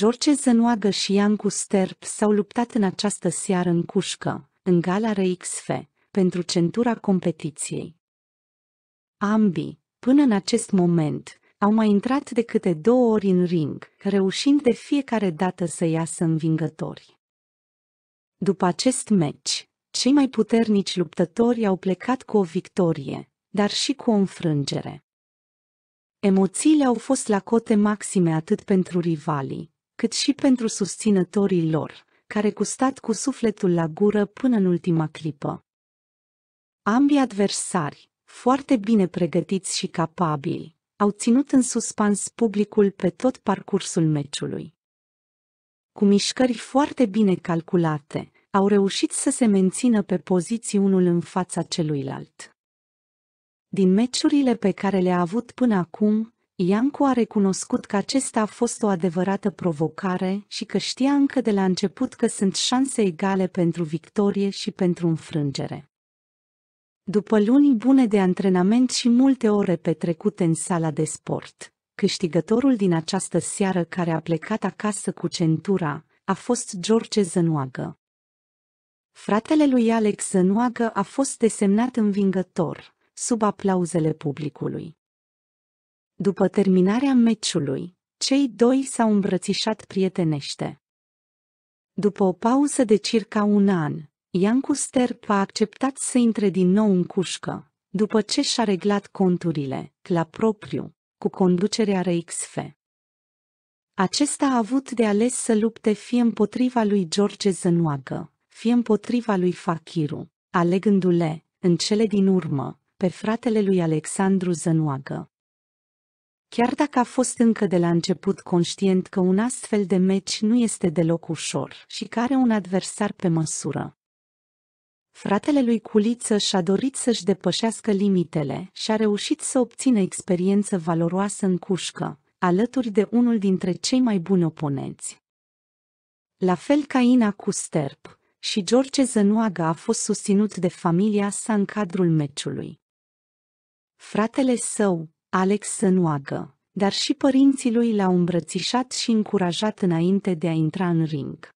George Zenoagă și Iancu Sterp s-au luptat în această seară în cușcă, în gala RXF, pentru centura competiției. Ambii, până în acest moment, au mai intrat de câte două ori în ring, reușind de fiecare dată să iasă învingători. După acest meci, cei mai puternici luptători au plecat cu o victorie, dar și cu o înfrângere. Emoțiile au fost la cote maxime atât pentru rivalii, cât și pentru susținătorii lor, care gustat cu sufletul la gură până în ultima clipă. Ambii adversari, foarte bine pregătiți și capabili, au ținut în suspans publicul pe tot parcursul meciului. Cu mișcări foarte bine calculate, au reușit să se mențină pe poziții unul în fața celuilalt. Din meciurile pe care le-a avut până acum, Iancu a recunoscut că acesta a fost o adevărată provocare și că știa încă de la început că sunt șanse egale pentru victorie și pentru înfrângere. După luni bune de antrenament și multe ore petrecute în sala de sport, câștigătorul din această seară care a plecat acasă cu centura a fost George Zănoagă. Fratele lui Alex Zănoagă a fost desemnat învingător, sub aplauzele publicului. După terminarea meciului, cei doi s-au îmbrățișat prietenește. După o pauză de circa un an, Iancu Sterp a acceptat să intre din nou în cușcă, după ce și-a reglat conturile, la propriu, cu conducerea RXF. Acesta a avut de ales să lupte fie împotriva lui George Zănoagă, fie împotriva lui Fachiru, alegându-le, în cele din urmă, pe fratele lui Alexandru Zănoagă. Chiar dacă a fost încă de la început conștient că un astfel de meci nu este deloc ușor și că are un adversar pe măsură. Fratele lui Culiță și-a dorit să-și depășească limitele și a reușit să obțină experiență valoroasă în cușcă, alături de unul dintre cei mai buni oponenți. La fel ca Ina Custerp și George Zănoaga a fost susținut de familia sa în cadrul meciului. Fratele său, Alex să nu agă, dar și părinții lui l-au îmbrățișat și încurajat înainte de a intra în ring.